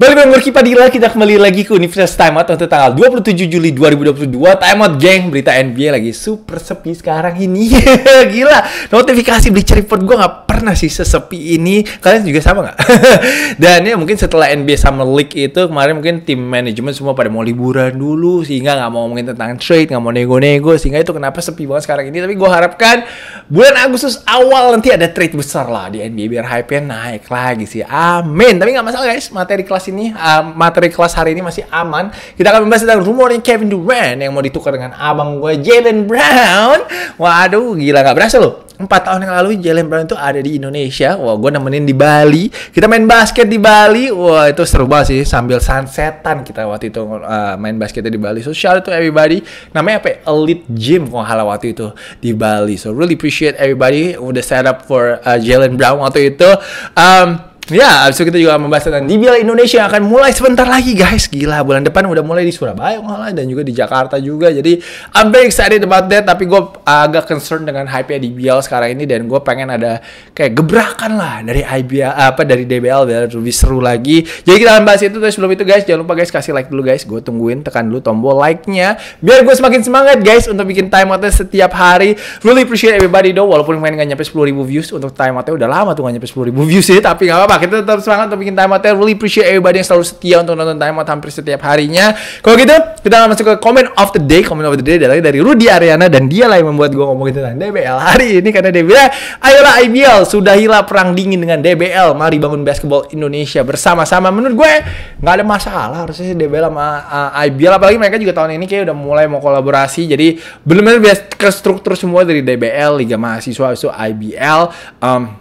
Balik dengan Berkipadila, kita kembali lagi ke Universitas Time Out untuk tanggal 27 Juli 2022. Time Out, geng. Berita NBA lagi super sepi sekarang ini. Gila, notifikasi beli report gue gak pernah sih sesepi ini. Kalian juga sama gak? Dan ya mungkin setelah NBA Summer League itu, kemarin mungkin tim manajemen semua pada mau liburan dulu, sehingga gak mau ngomongin tentang trade, gak mau nego-nego, sehingga itu kenapa sepi banget sekarang ini. Tapi gue harapkan bulan Agustus awal nanti ada trade besar lah di NBA, biar hype-nya naik lagi sih. Amin. Tapi gak masalah guys, materi kelas ini uh, materi kelas hari ini masih aman. Kita akan membahas tentang rumornya Kevin Durant yang mau ditukar dengan abang gue Jalen Brown. Waduh, gila nggak berasa loh. Empat tahun yang lalu Jalen Brown itu ada di Indonesia. Wah, gue nemenin di Bali. Kita main basket di Bali. Wah, itu seru banget sih. Sambil sunsetan kita waktu itu uh, main basketnya di Bali. So, shout out to everybody. Namanya apa? Ya? Elite Gym kalau oh, waktu itu di Bali. So, really appreciate everybody udah set up for uh, Jalen Brown waktu itu. Um, Ya, abis itu kita juga membahas tentang DBL Indonesia akan mulai sebentar lagi guys. Gila, bulan depan udah mulai di Surabaya malah dan juga di Jakarta juga. Jadi, I'm very excited about that. Tapi gue agak concern dengan hype-nya DBL sekarang ini dan gue pengen ada kayak gebrakan lah dari IBL apa dari DBL biar lebih seru lagi. Jadi kita akan bahas itu terus sebelum itu guys jangan lupa guys kasih like dulu guys. Gue tungguin tekan dulu tombol like-nya biar gue semakin semangat guys untuk bikin time out setiap hari. Really appreciate everybody though walaupun main gak nyampe 10.000 views untuk time out udah lama tuh gak nyampe 10.000 views sih tapi gak apa-apa kita tetap semangat untuk bikin time out. I ya. really appreciate everybody yang selalu setia untuk nonton time out hampir setiap harinya. Kalau gitu, kita masuk ke comment of the day. Comment of the day adalah dari Rudy Ariana dan dia lah yang membuat gue ngomongin tentang DBL hari ini karena dia bilang, ayolah IBL, hilang perang dingin dengan DBL. Mari bangun basketball Indonesia bersama-sama. Menurut gue nggak ada masalah harusnya sih DBL sama uh, IBL apalagi mereka juga tahun ini kayak udah mulai mau kolaborasi. Jadi belum ada ke struktur semua dari DBL, Liga Mahasiswa, itu IBL. Um,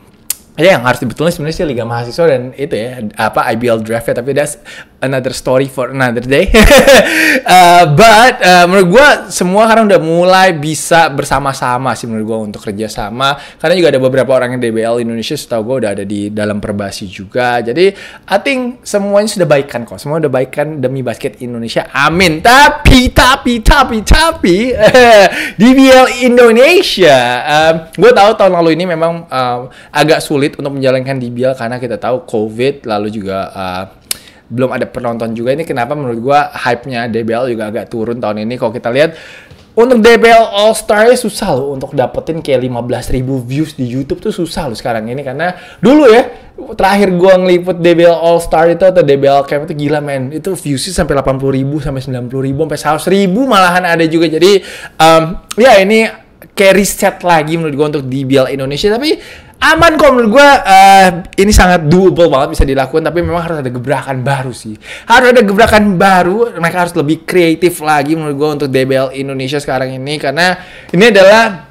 ya yang harus dibetulin sebenarnya sih Liga Mahasiswa dan itu ya apa IBL draft ya tapi das another story for another day. uh, but uh, menurut gue semua sekarang udah mulai bisa bersama-sama sih menurut gue untuk kerjasama. Karena juga ada beberapa orang yang DBL Indonesia setahu gue udah ada di dalam perbasi juga. Jadi I think semuanya sudah baikkan kok. Semua udah baikkan demi basket Indonesia. Amin. Tapi tapi tapi tapi DBL Indonesia. Uh, um, gue tahu tahun lalu ini memang uh, agak sulit untuk menjalankan DBL karena kita tahu COVID lalu juga uh, belum ada penonton juga ini kenapa menurut gua hype-nya DBL juga agak turun tahun ini kalau kita lihat untuk DBL All Star ya susah loh untuk dapetin kayak 15 ribu views di YouTube tuh susah loh sekarang ini karena dulu ya terakhir gua ngeliput DBL All Star itu atau DBL Camp itu gila men itu viewsnya sampai 80 ribu sampai 90 ribu sampai 100 ribu malahan ada juga jadi um, ya ini kayak reset lagi menurut gua untuk DBL Indonesia tapi aman kok menurut gue uh, ini sangat doable banget bisa dilakukan tapi memang harus ada gebrakan baru sih harus ada gebrakan baru mereka harus lebih kreatif lagi menurut gue untuk DBL Indonesia sekarang ini karena ini adalah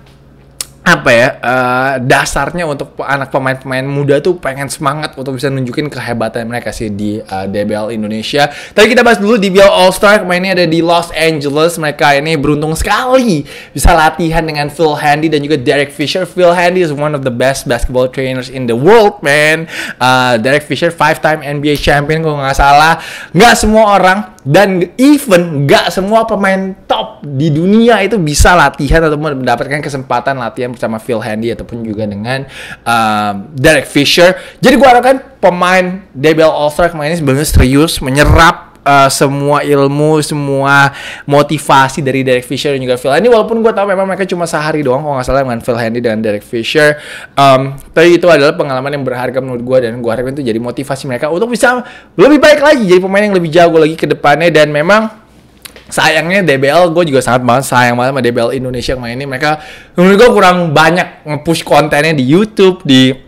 apa ya uh, dasarnya untuk anak pemain-pemain muda tuh pengen semangat untuk bisa nunjukin kehebatan mereka sih di uh, eh, DBL Indonesia. Tapi kita bahas dulu DBL All Star mainnya ada di Los Angeles. Mereka ini beruntung sekali bisa latihan dengan Phil Handy dan juga Derek Fisher. Phil Handy is one of the best basketball trainers in the world, man. Uh, Derek Fisher five-time NBA champion kalau nggak salah. Nggak semua orang dan even nggak semua pemain top di dunia itu bisa latihan atau mendapatkan kesempatan latihan bersama Phil Handy ataupun juga dengan um, Derek Fisher. Jadi gue harapkan pemain DBL All Star kemarin ini sebenarnya serius menyerap uh, semua ilmu, semua motivasi dari Derek Fisher dan juga Phil Handy. Walaupun gue tahu memang mereka cuma sehari doang, kalau nggak salah dengan Phil Handy dan Derek Fisher. Um, tapi itu adalah pengalaman yang berharga menurut gue dan gue harap itu jadi motivasi mereka untuk bisa lebih baik lagi, jadi pemain yang lebih jago lagi ke depannya dan memang sayangnya DBL gue juga sangat banget sayang banget sama DBL Indonesia yang main ini mereka menurut gue kurang banyak nge-push kontennya di YouTube di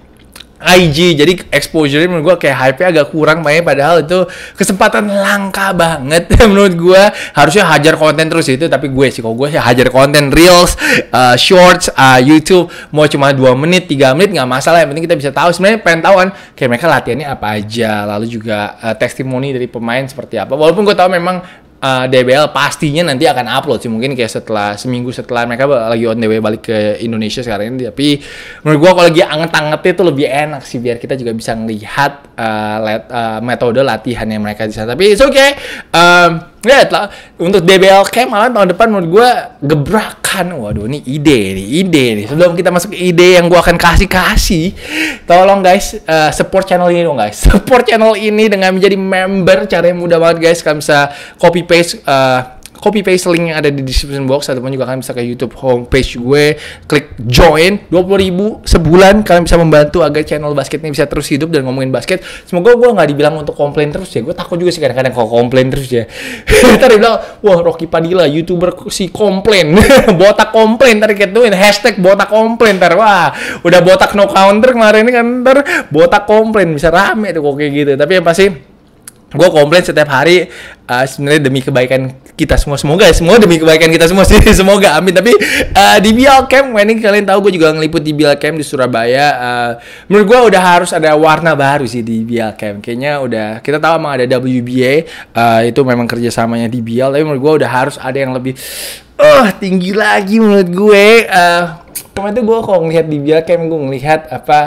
IG jadi exposure menurut gue kayak hype-nya agak kurang makanya padahal itu kesempatan langka banget menurut gue harusnya hajar konten terus itu tapi gue sih kok gue sih hajar konten reels uh, shorts uh, YouTube mau cuma dua menit tiga menit nggak masalah yang penting kita bisa tahu sebenarnya pengen tahu kan kayak mereka latihannya apa aja lalu juga uh, testimoni dari pemain seperti apa walaupun gue tahu memang uh, eh, DBL pastinya nanti akan upload sih mungkin kayak setelah seminggu setelah mereka lagi on the way balik ke Indonesia sekarang ini tapi menurut gua kalau lagi anget-angetnya itu lebih enak sih biar kita juga bisa ngelihat uh, let, uh, metode latihannya mereka di sana tapi itu oke okay. um, Ya, untuk DBLK malah tahun depan menurut gue gebrakan. Waduh, ini ide nih, ide nih. Sebelum kita masuk ke ide yang gue akan kasih-kasih, tolong guys, uh, support channel ini dong guys. Support channel ini dengan menjadi member, caranya mudah banget guys. Kalian bisa copy paste uh, eh, copy paste link yang ada di description box ataupun juga kalian bisa ke YouTube homepage gue, klik join 20.000 sebulan kalian bisa membantu agar channel basket ini bisa terus hidup dan ngomongin basket. Semoga gue nggak dibilang untuk komplain terus ya. Gue takut juga sih kadang-kadang kalau komplain terus ya. Tadi bilang, wah Rocky Padilla youtuber si komplain, botak komplain. Tadi ketuin hashtag botak komplain. Ntar wah udah botak no counter kemarin ini kan ntar botak komplain bisa rame tuh kok kayak gitu. Tapi yang pasti gue komplain setiap hari uh, sebenarnya demi kebaikan kita semua semoga ya semua demi kebaikan kita semua sih semoga amin tapi uh, di Bial Camp ini kalian tahu gue juga ngeliput di Bial Camp di Surabaya uh, menurut gue udah harus ada warna baru sih di Bial Camp kayaknya udah kita tahu emang ada WBA uh, eh, itu memang kerjasamanya di Bial tapi menurut gue udah harus ada yang lebih oh tinggi lagi menurut gue uh, kemarin tuh gue kalau ngelihat di Bial Camp gue ngelihat apa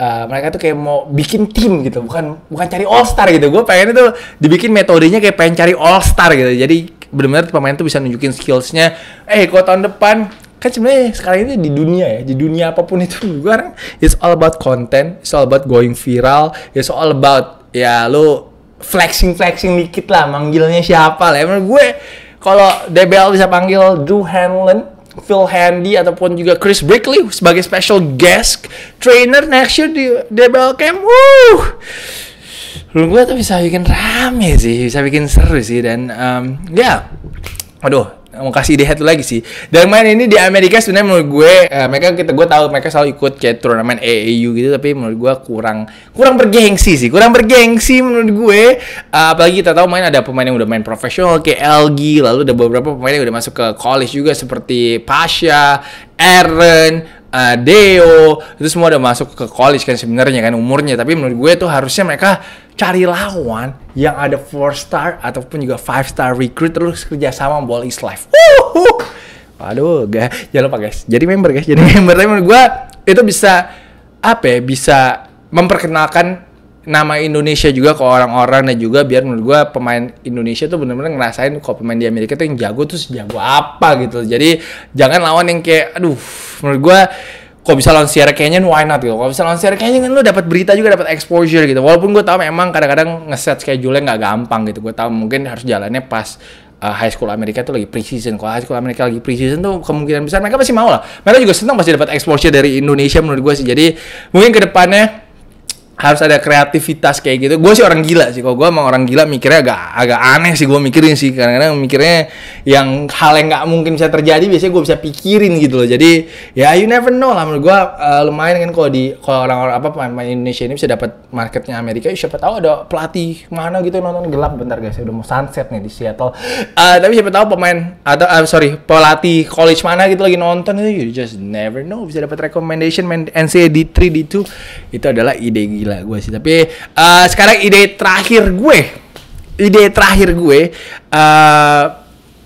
Uh, mereka tuh kayak mau bikin tim gitu, bukan bukan cari all star gitu. Gue pengen itu dibikin metodenya kayak pengen cari all star gitu. Jadi benar-benar pemain tuh bisa nunjukin skillsnya eh kok tahun depan kan sebenarnya sekarang ini di dunia ya di dunia apapun itu juga orang it's all about content it's all about going viral it's all about ya lo flexing flexing dikit lah manggilnya siapa lah ya, Emang gue kalau DBL bisa panggil Drew Hanlon Phil Handy ataupun juga Chris Brickley sebagai special guest trainer next year di DBL Camp. Woo! menurut gue tuh bisa bikin rame sih bisa bikin seru sih dan um, ya yeah. aduh mau kasih ide satu lagi sih. Dan main ini di Amerika sebenarnya menurut gue uh, mereka kita gue tahu mereka selalu ikut kayak turnamen AAU gitu tapi menurut gue kurang kurang bergengsi sih. Kurang bergengsi menurut gue. Uh, apalagi kita tahu main ada pemain yang udah main profesional kayak LG lalu ada beberapa pemain yang udah masuk ke college juga seperti Pasha, Aaron, uh, Deo itu semua udah masuk ke college kan sebenarnya kan umurnya tapi menurut gue tuh harusnya mereka cari lawan yang ada four star ataupun juga five star recruit terus sama ball is life. Waduh, gak jangan lupa guys. Jadi member guys, jadi member. Tapi menurut gue itu bisa apa ya? Bisa memperkenalkan nama Indonesia juga ke orang-orang dan juga biar menurut gue pemain Indonesia tuh bener-bener ngerasain kalau pemain di Amerika tuh yang jago tuh sejago apa gitu jadi jangan lawan yang kayak aduh menurut gue kalau bisa lawan Sierra Canyon why not gitu kalau bisa lawan Sierra Canyon kan lo dapat berita juga dapat exposure gitu walaupun gue tau memang kadang-kadang ngeset schedule-nya nggak gampang gitu gue tau mungkin harus jalannya pas uh, high school Amerika tuh lagi preseason. Kalau high school Amerika lagi preseason tuh kemungkinan besar mereka pasti mau lah. Mereka juga senang pasti dapat exposure dari Indonesia menurut gue sih. Jadi mungkin kedepannya harus ada kreativitas kayak gitu. Gue sih orang gila sih. Kalau gue emang orang gila mikirnya agak agak aneh sih gue mikirin sih. Kadang-kadang mikirnya yang hal yang nggak mungkin bisa terjadi biasanya gue bisa pikirin gitu loh. Jadi ya you never know lah menurut gue uh, lumayan kan kalau di kalau orang-orang apa pemain pemain Indonesia ini bisa dapat marketnya Amerika. Ya, siapa tahu ada pelatih mana gitu nonton gelap bentar guys. Udah mau sunset nih di Seattle. Uh, tapi siapa tahu pemain atau uh, sorry pelatih college mana gitu lagi nonton itu you just never know bisa dapat recommendation main NCAA D3 D2 itu adalah ide gila gila gue sih tapi uh, sekarang ide terakhir gue ide terakhir gue uh,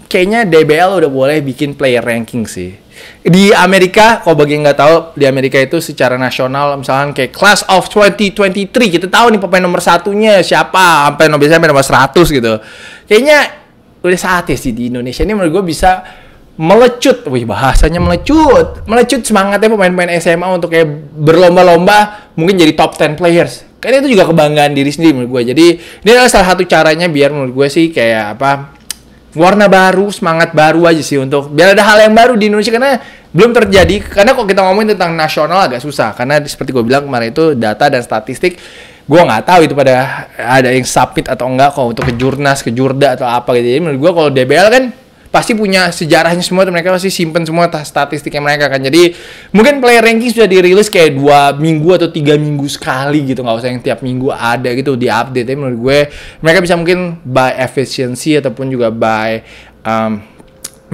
kayaknya DBL udah boleh bikin player ranking sih di Amerika kalau bagi yang nggak tahu di Amerika itu secara nasional misalkan kayak class of 2023 kita tahu nih pemain nomor satunya siapa sampai nomor sampai nomor 100 gitu kayaknya udah saatnya sih di Indonesia ini menurut gue bisa melecut, wih bahasanya melecut, melecut semangatnya pemain-pemain SMA untuk kayak berlomba-lomba mungkin jadi top 10 players karena itu juga kebanggaan diri sendiri menurut gue jadi ini adalah salah satu caranya biar menurut gue sih kayak apa warna baru semangat baru aja sih untuk biar ada hal yang baru di Indonesia karena belum terjadi karena kok kita ngomongin tentang nasional agak susah karena seperti gue bilang kemarin itu data dan statistik gue nggak tahu itu pada ada yang sapit atau enggak kok untuk ke jurnas ke jurda atau apa gitu jadi menurut gue kalau DBL kan pasti punya sejarahnya semua mereka pasti simpen semua statistiknya mereka kan jadi mungkin player ranking sudah dirilis kayak dua minggu atau tiga minggu sekali gitu nggak usah yang tiap minggu ada gitu di update ya menurut gue mereka bisa mungkin by efficiency ataupun juga by um,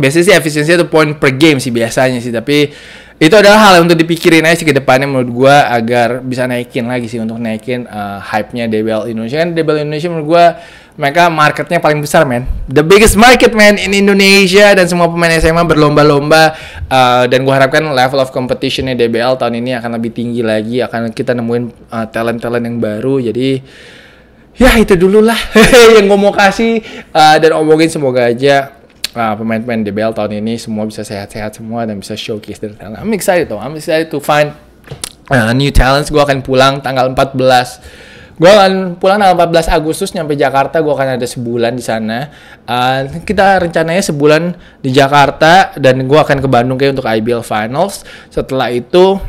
biasanya sih efisiensi atau poin per game sih biasanya sih tapi itu adalah hal yang untuk dipikirin aja sih ke depannya menurut gue agar bisa naikin lagi sih untuk naikin uh, hype-nya DBL Indonesia. Kan DBL Indonesia menurut gue mereka marketnya paling besar men. The biggest market men in Indonesia dan semua pemain SMA berlomba-lomba uh, dan gue harapkan level of competitionnya DBL tahun ini akan lebih tinggi lagi. Akan kita nemuin talent eh, talent-talent yang baru. Jadi ya itu dulu lah yang gue mau kasih uh, dan omongin semoga aja uh, pemain-pemain DBL tahun ini semua bisa sehat-sehat semua dan bisa showcase dari talent. I'm excited though. I'm excited to find uh, new talents. Gue akan pulang tanggal 14 Gue akan pulang tanggal 14 Agustus nyampe Jakarta. Gue akan ada sebulan di sana. Uh, kita rencananya sebulan di Jakarta dan gue akan ke Bandung kayak untuk IBL Finals. Setelah itu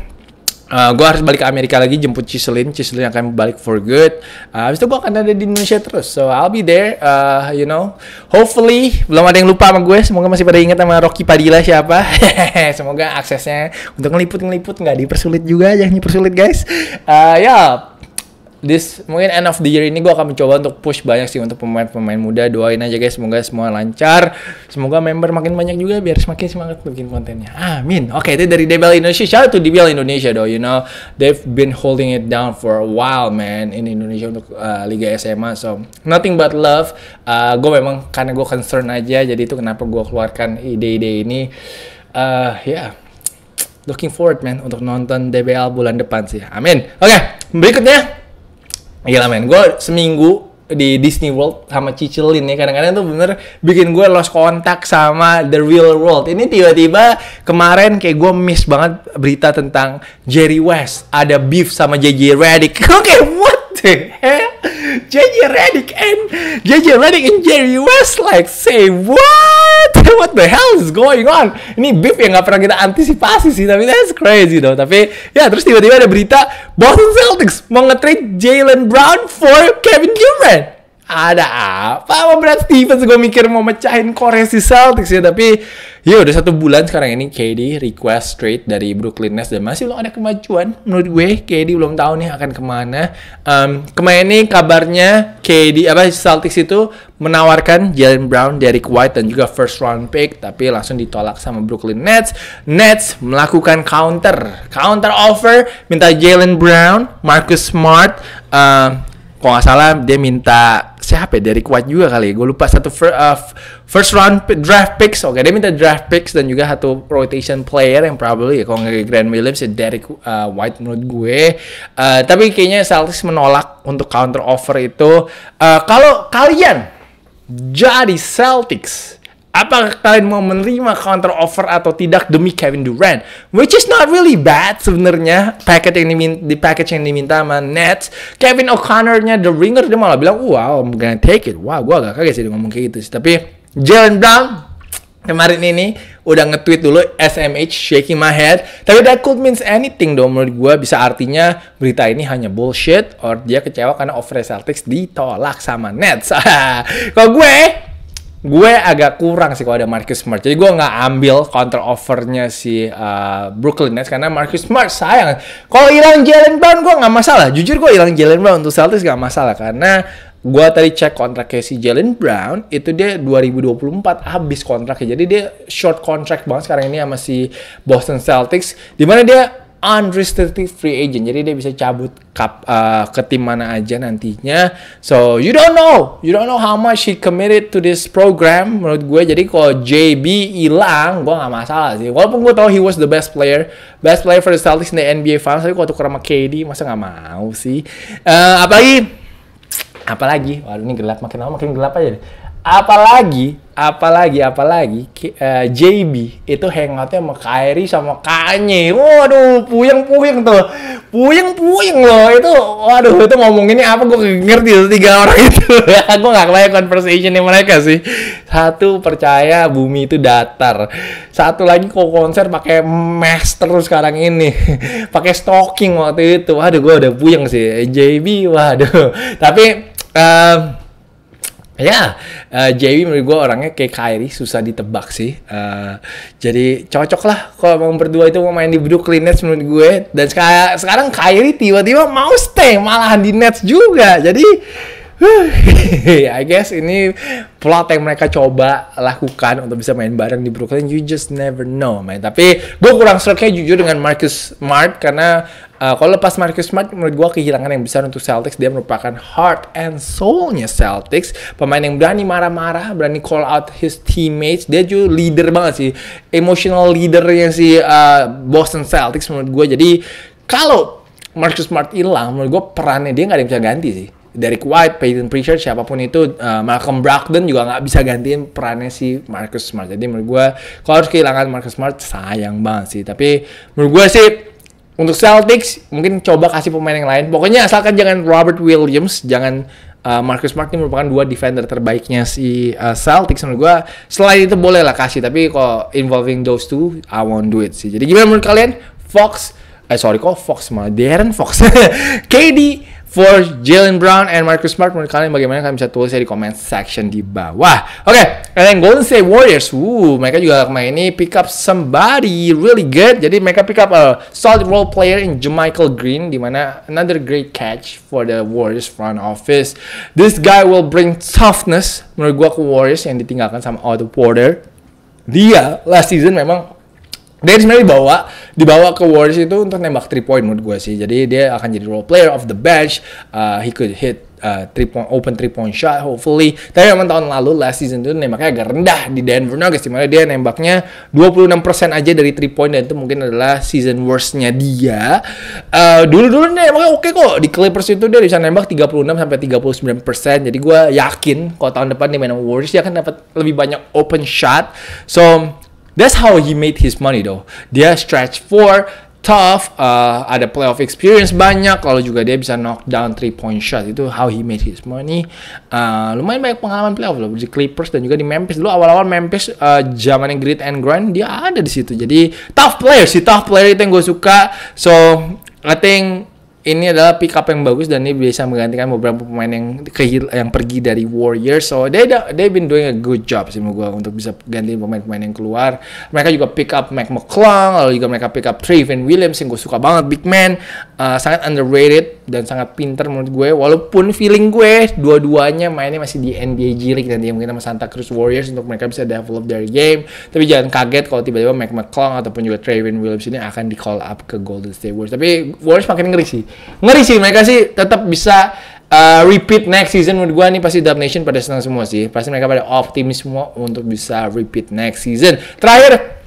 Uh, eh, gue harus balik ke Amerika lagi jemput Ciselin, Ciselin akan balik for good. Uh, habis itu gue akan ada di Indonesia terus, so I'll be there, uh, you know. Hopefully belum ada yang lupa sama gue, semoga masih pada ingat sama Rocky Padilla siapa. semoga aksesnya untuk ngeliput ngeliput nggak dipersulit juga, jangan dipersulit guys. Uh, ya, yeah this mungkin end of the year ini gue akan mencoba untuk push banyak sih untuk pemain-pemain muda doain aja guys semoga semua lancar semoga member makin banyak juga biar semakin semangat bikin kontennya amin oke okay, itu dari DBL Indonesia shout out to DBL Indonesia though you know they've been holding it down for a while man in Indonesia untuk uh, Liga SMA so nothing but love uh, gue memang karena gue concern aja jadi itu kenapa gue keluarkan ide-ide ini uh, ya yeah looking forward man untuk nonton DBL bulan depan sih. Amin. Oke, okay, berikutnya Iya lah men, gue seminggu di Disney World sama Cicilin ya kadang-kadang tuh bener bikin gue lost kontak sama the real world ini tiba-tiba kemarin kayak gue miss banget berita tentang Jerry West ada beef sama JJ Redick oke okay, what the hell JJ Redick and JJ Redick and Jerry West like say what kayak what the hell is going on? Ini beef yang gak pernah kita antisipasi sih, tapi that's crazy dong. Tapi ya terus tiba-tiba ada berita Boston Celtics mau nge-trade Jalen Brown for Kevin Durant ada apa sama Brad Stevens gue mikir mau mecahin koreksi Celtics ya tapi ya udah satu bulan sekarang ini KD request straight dari Brooklyn Nets dan masih belum ada kemajuan menurut gue KD belum tahu nih akan kemana um, kemarin ini kabarnya KD apa Celtics itu menawarkan Jalen Brown, Derek White dan juga first round pick tapi langsung ditolak sama Brooklyn Nets. Nets melakukan counter, counter offer minta Jalen Brown, Marcus Smart, um, kalau nggak salah dia minta siapa ya? Derek White juga kali ya. Gue lupa satu fir, uh, first round draft picks. Oke, okay, dia minta draft picks dan juga satu rotation player yang probably ya kalau nggak Grand Williams ya Derek uh, White menurut gue. Uh, tapi kayaknya Celtics menolak untuk counter offer itu. Uh, kalau kalian jadi Celtics, Apakah kalian mau menerima counter offer atau tidak demi Kevin Durant? Which is not really bad sebenarnya. paket yang diminta, di package yang diminta sama Nets, Kevin O'Connor-nya The Ringer dia malah bilang, "Wow, I'm gonna take it." Wow, gua agak kaget sih dia ngomong kayak gitu sih. Tapi Jalen Brown kemarin ini udah nge-tweet dulu SMH shaking my head. Tapi that could means anything dong menurut gue. Bisa artinya berita ini hanya bullshit or dia kecewa karena offer Celtics ditolak sama Nets. Kalau gue gue agak kurang sih kalau ada Marcus Smart. Jadi gue nggak ambil counter offernya si uh, Brooklyn Nets karena Marcus Smart sayang. Kalau hilang Jalen Brown gue nggak masalah. Jujur gue hilang Jalen Brown untuk Celtics nggak masalah karena gue tadi cek kontraknya si Jalen Brown itu dia 2024 habis kontraknya. Jadi dia short contract banget sekarang ini sama si Boston Celtics. Dimana dia unrestricted free agent. Jadi dia bisa cabut cup, uh, ke tim mana aja nantinya. So you don't know, you don't know how much he committed to this program. Menurut gue jadi kalau JB hilang, gue nggak masalah sih. Walaupun gue tahu he was the best player, best player for the Celtics in the NBA Finals. Tapi kalau tuker sama KD, masa nggak mau sih? Uh, apalagi apalagi waduh ini gelap makin lama makin gelap aja deh. Apalagi, apalagi, apalagi uh, eh, JB itu hangoutnya sama Kyrie sama Kanye. Waduh, puyeng-puyeng tuh. Puyeng-puyeng loh. Itu, waduh, itu ngomonginnya apa gue ngerti tuh tiga orang itu. gue gak conversation conversationnya mereka sih. Satu, percaya bumi itu datar. Satu lagi kok konser pakai mask terus sekarang ini. pakai stocking waktu itu. Waduh, gue udah puyeng sih. JB, waduh. Tapi, uh, Ya, yeah, uh, menurut gue orangnya kayak Kyrie, susah ditebak sih. Uh, jadi cocok lah kalau emang berdua itu mau main di Brooklyn Nets menurut gue. Dan sekarang, sekarang Kyrie tiba-tiba mau stay malahan di Nets juga. Jadi, uh, I guess ini plot yang mereka coba lakukan untuk bisa main bareng di Brooklyn. You just never know, main. Tapi gue kurang seru kayak jujur dengan Marcus Smart karena Uh, kalau lepas Marcus Smart, menurut gue kehilangan yang besar untuk Celtics. Dia merupakan heart and soul-nya Celtics. Pemain yang berani marah-marah, berani call out his teammates. Dia juga leader banget sih. Emotional leadernya si uh, Boston Celtics menurut gue. Jadi kalau Marcus Smart hilang, menurut gue perannya dia nggak ada yang bisa ganti sih. Dari White, Peyton Pritchard, siapapun itu, uh, Malcolm Brogdon juga nggak bisa gantiin perannya si Marcus Smart. Jadi menurut gue, kalau harus kehilangan Marcus Smart, sayang banget sih. Tapi menurut gue sih, untuk Celtics mungkin coba kasih pemain yang lain. Pokoknya asalkan jangan Robert Williams, jangan uh, Marcus Smart ini merupakan dua defender terbaiknya si uh, Celtics menurut gue. Selain itu boleh lah kasih, tapi kalau involving those two, I won't do it sih. Jadi gimana menurut kalian? Fox, eh sorry kok Fox malah Darren Fox, KD for Jalen Brown and Marcus Smart menurut kalian bagaimana kalian bisa tulis ya di comment section di bawah oke okay. and then Golden State Warriors Woo, mereka juga kemarin ini pick up somebody really good jadi mereka pick up a solid role player in Jermichael Green di mana another great catch for the Warriors front office this guy will bring toughness menurut gua ke Warriors yang ditinggalkan sama Otto Porter dia last season memang dia sebenarnya dibawa dibawa ke Warriors itu untuk nembak three point menurut gue sih. Jadi dia akan jadi role player of the bench. Uh, he could hit uh, three point open three point shot hopefully. Tapi memang tahun lalu last season itu nembaknya agak rendah di Denver Nuggets dimana dia nembaknya 26% aja dari three point dan itu mungkin adalah season worstnya dia. dulu uh, dulu-dulu nembaknya oke okay kok di Clippers itu dia bisa nembak 36 sampai 39%. Jadi gue yakin kalau tahun depan dia main Warriors dia akan dapat lebih banyak open shot. So That's how he made his money though. Dia stretch four, tough, uh, ada playoff experience banyak, Kalau juga dia bisa knock down three point shot. Itu how he made his money. Uh, lumayan banyak pengalaman playoff loh di Clippers dan juga di Memphis. Dulu awal-awal Memphis uh, yang grit and grind dia ada di situ. Jadi tough player sih, tough player itu yang gue suka. So I think ini adalah pick up yang bagus dan ini bisa menggantikan beberapa pemain yang kehil yang pergi dari Warriors. So they they been doing a good job sih menurut gue untuk bisa ganti pemain-pemain yang keluar. Mereka juga pick up Mac McClung, lalu juga mereka pick up Trayvon Williams yang gue suka banget big man, uh, sangat underrated dan sangat pinter menurut gue. Walaupun feeling gue dua-duanya mainnya masih di NBA G League nanti mungkin sama Santa Cruz Warriors untuk mereka bisa develop their game. Tapi jangan kaget kalau tiba-tiba Mike McClung ataupun juga Trayvon Williams ini akan di call up ke Golden State Warriors. Tapi Warriors makin ngeri sih. Ngeri sih mereka sih tetap bisa uh, repeat next season menurut gue nih pasti Dub Nation pada senang semua sih. Pasti mereka pada optimis semua untuk bisa repeat next season. Terakhir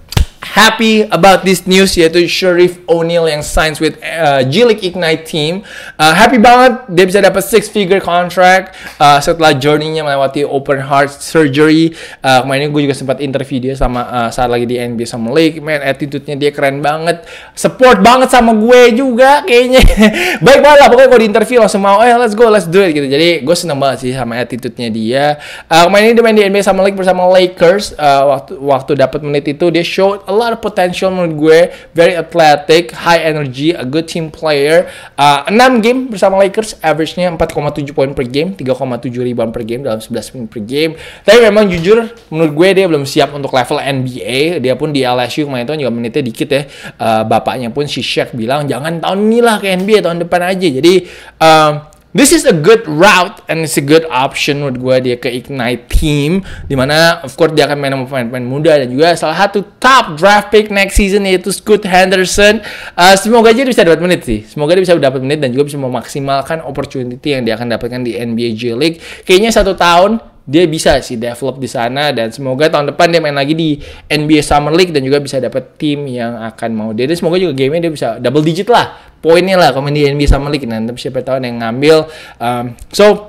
happy about this news yaitu Sharif O'Neal yang signs with uh, g Ignite team. Uh, happy banget dia bisa dapat six figure contract uh, setelah journey-nya melewati open heart surgery. Uh, kemarin gue juga sempat interview dia sama uh, saat lagi di NBA sama Lake. Man, attitude-nya dia keren banget. Support banget sama gue juga kayaknya. Baik banget lah pokoknya gue di interview langsung mau eh let's go let's do it gitu. Jadi gue seneng banget sih sama attitude-nya dia. Uh, kemarin dia main di NBA sama Lake bersama Lakers uh, waktu waktu dapat menit itu dia show a lot lot of potential menurut gue. Very athletic, high energy, a good team player. Uh, ah, 6 game bersama Lakers, average-nya 4,7 poin per game, 3,7 rebound per game dalam 11 menit per game. Tapi memang jujur, menurut gue dia belum siap untuk level NBA. Dia pun di LSU kemarin itu juga menitnya dikit ya. Uh, bapaknya pun si Shaq bilang, jangan tahun ini lah ke NBA, tahun depan aja. Jadi, uh, this is a good route and it's a good option menurut gue dia ke Ignite team dimana of course dia akan main sama pemain-pemain muda dan juga salah satu top draft pick next season yaitu Scoot Henderson uh, semoga aja dia bisa dapat menit sih semoga dia bisa dapat menit dan juga bisa memaksimalkan opportunity yang dia akan dapatkan di NBA G League kayaknya satu tahun dia bisa sih develop di sana dan semoga tahun depan dia main lagi di NBA Summer League dan juga bisa dapat tim yang akan mau dia dan semoga juga gamenya dia bisa double digit lah poinnya lah komen di NBA sama League nah, nanti siapa tahu yang ngambil um, so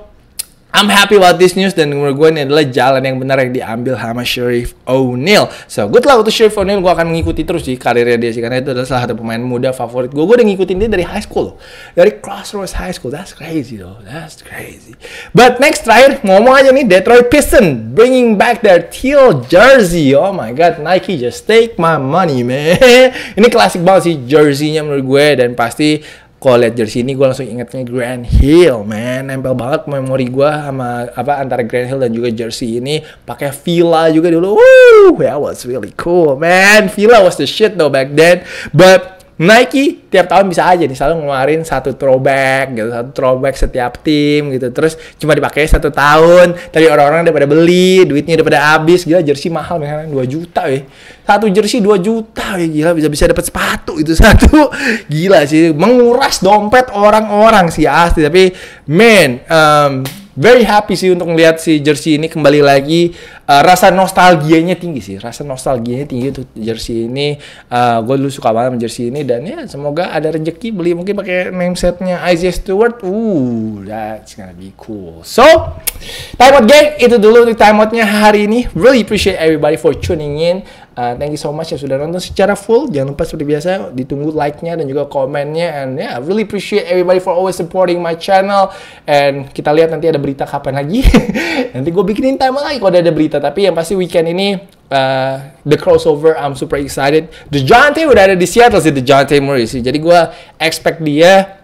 I'm happy about this news dan menurut gue ini adalah jalan yang benar yang diambil sama Sheriff O'Neal. So good luck untuk Sheriff O'Neal. Gue akan mengikuti terus sih karirnya dia sih karena itu adalah salah satu pemain muda favorit gue. Gue udah ngikutin dia dari high school dari Crossroads High School. That's crazy loh, that's crazy. But next terakhir ngomong aja nih Detroit Pistons bringing back their teal jersey. Oh my god, Nike just take my money man. ini klasik banget sih jerseynya menurut gue dan pasti kalau lihat jersey ini gue langsung ingetnya Grand Hill man nempel banget memori gue sama apa antara Grand Hill dan juga jersey ini pakai Villa juga dulu Woo, that was really cool man Villa was the shit though back then but Nike tiap tahun bisa aja nih selalu ngeluarin satu throwback gitu, satu throwback setiap tim gitu. Terus cuma dipakai satu tahun, tapi orang-orang udah pada beli, duitnya udah pada habis. Gila jersey mahal misalnya dua juta ya. Satu jersey dua juta ya gila bisa bisa dapat sepatu itu satu. Gila sih menguras dompet orang-orang sih asli tapi man um, very happy sih untuk melihat si jersey ini kembali lagi. Uh, rasa nostalgianya tinggi sih, rasa nostalgianya tinggi tuh jersey ini. Uh, eh, gue dulu suka banget sama jersey ini dan ya semoga ada rezeki beli mungkin pakai name setnya Isaiah Stewart. Uh, that's gonna be cool. So, timeout out gang, itu dulu untuk timeoutnya hari ini. Really appreciate everybody for tuning in. Uh, thank you so much yang sudah nonton secara full. Jangan lupa seperti biasa ditunggu like-nya dan juga komennya. And yeah, really appreciate everybody for always supporting my channel. And kita lihat nanti ada berita kapan lagi. nanti gue bikinin time lagi kalau ada berita. Tapi yang pasti weekend ini uh, the crossover I'm super excited. The Jante udah ada di Seattle sih, The Jante Murray sih. Jadi gue expect dia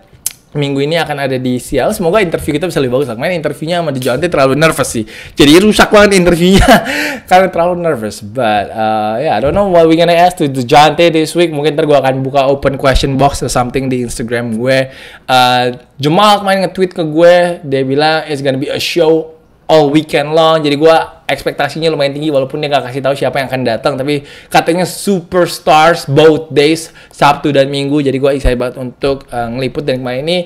minggu ini akan ada di Sial. Semoga interview kita bisa lebih bagus. Kemarin interviewnya sama Dijonte terlalu nervous sih. Jadi rusak banget interviewnya karena terlalu nervous. But uh, yeah, I don't know what we gonna ask to Dijonte this week. Mungkin ntar gue akan buka open question box or something di Instagram gue. Uh, Jamal kemarin nge-tweet ke gue, dia bilang it's gonna be a show all weekend long. Jadi gue ekspektasinya lumayan tinggi walaupun dia gak kasih tahu siapa yang akan datang. Tapi katanya superstars both days Sabtu dan Minggu. Jadi gue excited banget untuk uh, ngeliput dan kemarin ini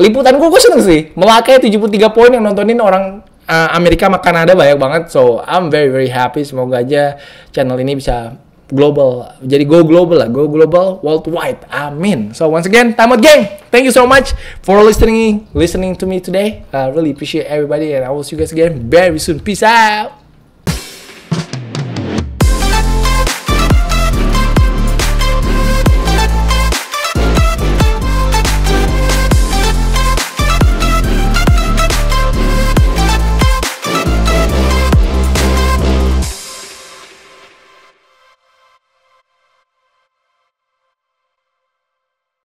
liputan gue gue seneng sih. Melaka 73 poin yang nontonin orang uh, Amerika sama Kanada banyak banget. So I'm very very happy. Semoga aja channel ini bisa global. Jadi go global lah, go global worldwide. Amin. So once again, time out gang. Thank you so much for listening listening to me today. I really appreciate everybody and I will see you guys again very soon. Peace out.